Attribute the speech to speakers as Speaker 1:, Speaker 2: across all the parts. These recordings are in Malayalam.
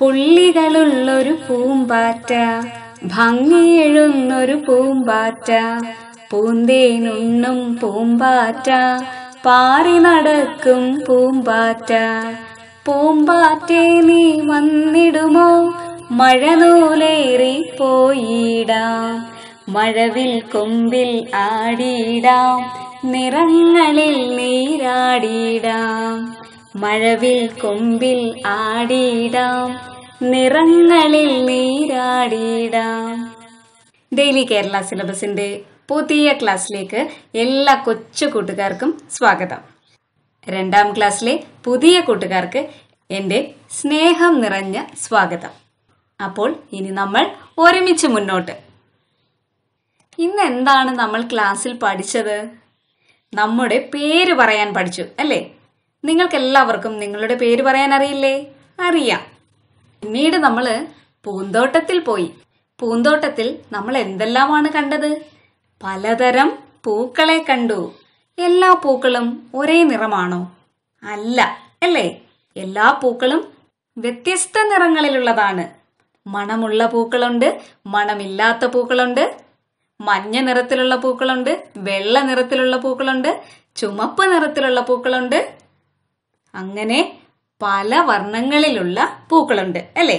Speaker 1: പുള്ളികളുള്ളൊരു പൂമ്പാറ്റ ഭംഗിയെഴുന്നൊരു പൂമ്പാറ്റ പൂന്തേനുണ്ണും പൂമ്പാറ്റ പാറി നടക്കും പൂമ്പാറ്റ പൂമ്പാറ്റേ നീ വന്നിടുമോ മഴ നൂലേറി പോയിടാം മഴവിൽ കൊമ്പിൽ ആടിയിടാം നിറങ്ങളിൽ നീരാടിയിടാം മഴവിൽ കൊമ്പിൽ ആടിയിടാം നിറങ്ങളിൽ നീരാടിയിടാം ഡെയിലി കേരള സിലബസിന്റെ പുതിയ ക്ലാസ്സിലേക്ക് എല്ലാ കൊച്ചു കൂട്ടുകാർക്കും സ്വാഗതം രണ്ടാം ക്ലാസ്സിലെ പുതിയ കൂട്ടുകാർക്ക് എന്റെ സ്നേഹം നിറഞ്ഞ സ്വാഗതം അപ്പോൾ ഇനി നമ്മൾ ഒരുമിച്ച് മുന്നോട്ട് ഇന്ന് എന്താണ് നമ്മൾ ക്ലാസ്സിൽ പഠിച്ചത് നമ്മുടെ പേര് പറയാൻ പഠിച്ചു അല്ലേ എല്ലാവർക്കും നിങ്ങളുടെ പേര് പറയാൻ അറിയില്ലേ അറിയാം പിന്നീട് നമ്മൾ പൂന്തോട്ടത്തിൽ പോയി പൂന്തോട്ടത്തിൽ നമ്മൾ എന്തെല്ലാമാണ് കണ്ടത് പലതരം പൂക്കളെ കണ്ടു എല്ലാ പൂക്കളും ഒരേ നിറമാണോ അല്ല അല്ലേ എല്ലാ പൂക്കളും വ്യത്യസ്ത നിറങ്ങളിലുള്ളതാണ് മണമുള്ള പൂക്കളുണ്ട് മണമില്ലാത്ത പൂക്കളുണ്ട് മഞ്ഞ നിറത്തിലുള്ള പൂക്കളുണ്ട് വെള്ള നിറത്തിലുള്ള പൂക്കളുണ്ട് ചുമപ്പ് നിറത്തിലുള്ള പൂക്കളുണ്ട് അങ്ങനെ പല വർണ്ണങ്ങളിലുള്ള പൂക്കളുണ്ട് അല്ലേ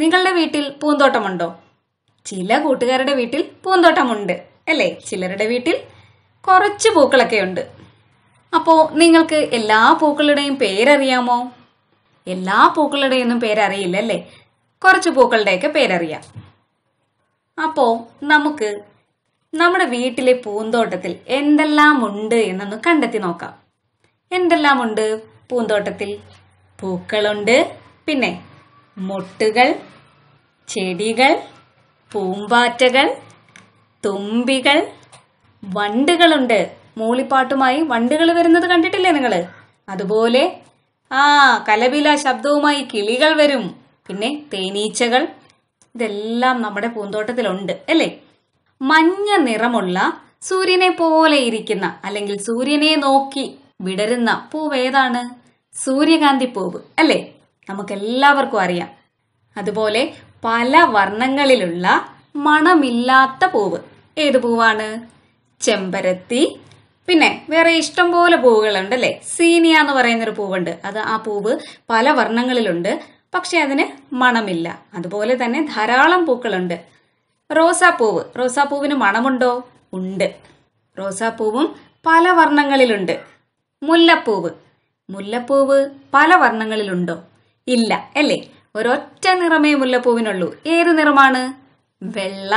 Speaker 1: നിങ്ങളുടെ വീട്ടിൽ പൂന്തോട്ടമുണ്ടോ ചില കൂട്ടുകാരുടെ വീട്ടിൽ പൂന്തോട്ടമുണ്ട് അല്ലേ ചിലരുടെ വീട്ടിൽ കുറച്ച് പൂക്കളൊക്കെ ഉണ്ട് അപ്പോൾ നിങ്ങൾക്ക് എല്ലാ പൂക്കളുടെയും പേരറിയാമോ എല്ലാ പൂക്കളുടെയൊന്നും പേരറിയില്ല അല്ലേ കുറച്ച് പൂക്കളുടെയൊക്കെ പേരറിയാം അപ്പോൾ നമുക്ക് നമ്മുടെ വീട്ടിലെ പൂന്തോട്ടത്തിൽ എന്തെല്ലാം ഉണ്ട് എന്നൊന്ന് കണ്ടെത്തി നോക്കാം എന്തെല്ലാമുണ്ട് പൂന്തോട്ടത്തിൽ പൂക്കളുണ്ട് പിന്നെ മൊട്ടുകൾ ചെടികൾ പൂമ്പാറ്റകൾ തുമ്പികൾ വണ്ടുകളുണ്ട് മൂളിപ്പാട്ടുമായി വണ്ടുകൾ വരുന്നത് കണ്ടിട്ടില്ലേ നിങ്ങൾ അതുപോലെ ആ കലപില ശബ്ദവുമായി കിളികൾ വരും പിന്നെ തേനീച്ചകൾ ഇതെല്ലാം നമ്മുടെ പൂന്തോട്ടത്തിലുണ്ട് അല്ലേ മഞ്ഞ നിറമുള്ള സൂര്യനെ പോലെ ഇരിക്കുന്ന അല്ലെങ്കിൽ സൂര്യനെ നോക്കി വിടരുന്ന പൂവ് ഏതാണ് സൂര്യകാന്തി പൂവ് അല്ലേ നമുക്കെല്ലാവർക്കും അറിയാം അതുപോലെ പല വർണ്ണങ്ങളിലുള്ള മണമില്ലാത്ത പൂവ് ഏത് പൂവാണ് ചെമ്പരത്തി പിന്നെ വേറെ ഇഷ്ടം പോലെ പൂവുകളുണ്ട് അല്ലേ സീനിയ എന്ന് പറയുന്നൊരു പൂവുണ്ട് അത് ആ പൂവ് പല വർണ്ണങ്ങളിലുണ്ട് പക്ഷെ അതിന് മണമില്ല അതുപോലെ തന്നെ ധാരാളം പൂക്കളുണ്ട് റോസാപ്പൂവ് റോസാപ്പൂവിന് മണമുണ്ടോ ഉണ്ട് റോസാപ്പൂവും പല വർണ്ണങ്ങളിലുണ്ട് മുല്ലപ്പൂവ് മുല്ലപ്പൂവ് പല വർണ്ണങ്ങളിലുണ്ടോ ഇല്ല അല്ലേ ഒരൊറ്റ നിറമേ മുല്ലപ്പൂവിനുള്ളൂ ഏത് നിറമാണ് വെള്ള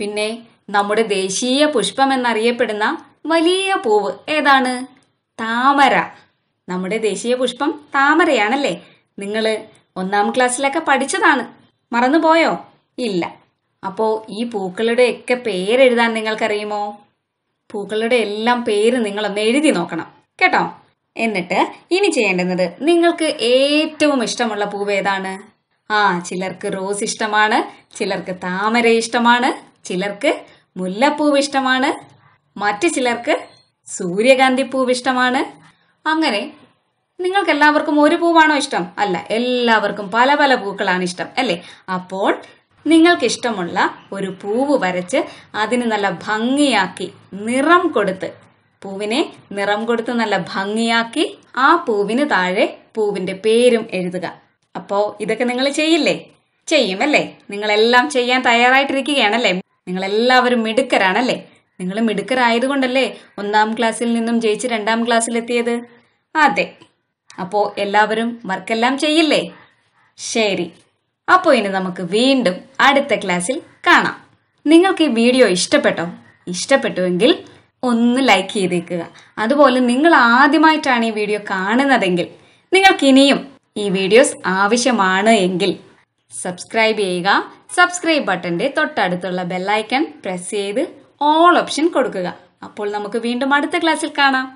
Speaker 1: പിന്നെ നമ്മുടെ ദേശീയ പുഷ്പം എന്നറിയപ്പെടുന്ന വലിയ പൂവ് ഏതാണ് താമര നമ്മുടെ ദേശീയ പുഷ്പം താമരയാണല്ലേ നിങ്ങൾ ഒന്നാം ക്ലാസ്സിലൊക്കെ പഠിച്ചതാണ് മറന്നുപോയോ ഇല്ല അപ്പോ ഈ പൂക്കളുടെ ഒക്കെ പേരെഴുതാൻ നിങ്ങൾക്കറിയുമോ പൂക്കളുടെ എല്ലാം പേര് നിങ്ങളൊന്ന് എഴുതി നോക്കണം കേട്ടോ എന്നിട്ട് ഇനി ചെയ്യേണ്ടുന്നത് നിങ്ങൾക്ക് ഏറ്റവും ഇഷ്ടമുള്ള പൂവ് ഏതാണ് ആ ചിലർക്ക് റോസ് ഇഷ്ടമാണ് ചിലർക്ക് താമര ഇഷ്ടമാണ് ചിലർക്ക് മുല്ലപ്പൂവ് ഇഷ്ടമാണ് മറ്റു ചിലർക്ക് സൂര്യകാന്തി പൂവ് ഇഷ്ടമാണ് അങ്ങനെ നിങ്ങൾക്ക് എല്ലാവർക്കും ഒരു പൂവാണോ ഇഷ്ടം അല്ല എല്ലാവർക്കും പല പല പൂക്കളാണ് ഇഷ്ടം അല്ലേ അപ്പോൾ നിങ്ങൾക്ക് ഇഷ്ടമുള്ള ഒരു പൂവ് വരച്ച് അതിന് നല്ല ഭംഗിയാക്കി നിറം കൊടുത്ത് പൂവിനെ നിറം കൊടുത്ത് നല്ല ഭംഗിയാക്കി ആ പൂവിന് താഴെ പൂവിന്റെ പേരും എഴുതുക അപ്പോ ഇതൊക്കെ നിങ്ങൾ ചെയ്യില്ലേ ചെയ്യും അല്ലേ നിങ്ങളെല്ലാം ചെയ്യാൻ തയ്യാറായിട്ടിരിക്കുകയാണല്ലേ നിങ്ങളെല്ലാവരും മിടുക്കരാണല്ലേ നിങ്ങൾ മിടുക്കരായതുകൊണ്ടല്ലേ ഒന്നാം ക്ലാസ്സിൽ നിന്നും ജയിച്ച് രണ്ടാം ക്ലാസ്സിൽ എത്തിയത് അതെ അപ്പോ എല്ലാവരും വർക്കെല്ലാം ചെയ്യില്ലേ ശരി അപ്പോ ഇനി നമുക്ക് വീണ്ടും അടുത്ത ക്ലാസ്സിൽ കാണാം നിങ്ങൾക്ക് ഈ വീഡിയോ ഇഷ്ടപ്പെട്ടോ ഇഷ്ടപ്പെട്ടുവെങ്കിൽ ഒന്ന് ലൈക്ക് ചെയ്തേക്കുക അതുപോലെ നിങ്ങൾ ആദ്യമായിട്ടാണ് ഈ വീഡിയോ കാണുന്നതെങ്കിൽ നിങ്ങൾക്ക് ഇനിയും ഈ വീഡിയോസ് ആവശ്യമാണ് എങ്കിൽ സബ്സ്ക്രൈബ് ചെയ്യുക സബ്സ്ക്രൈബ് ബട്ടന്റെ തൊട്ടടുത്തുള്ള ബെല്ലൈക്കൺ പ്രസ് ചെയ്ത് ഓൾ ഓപ്ഷൻ കൊടുക്കുക അപ്പോൾ നമുക്ക് വീണ്ടും അടുത്ത ക്ലാസ്സിൽ കാണാം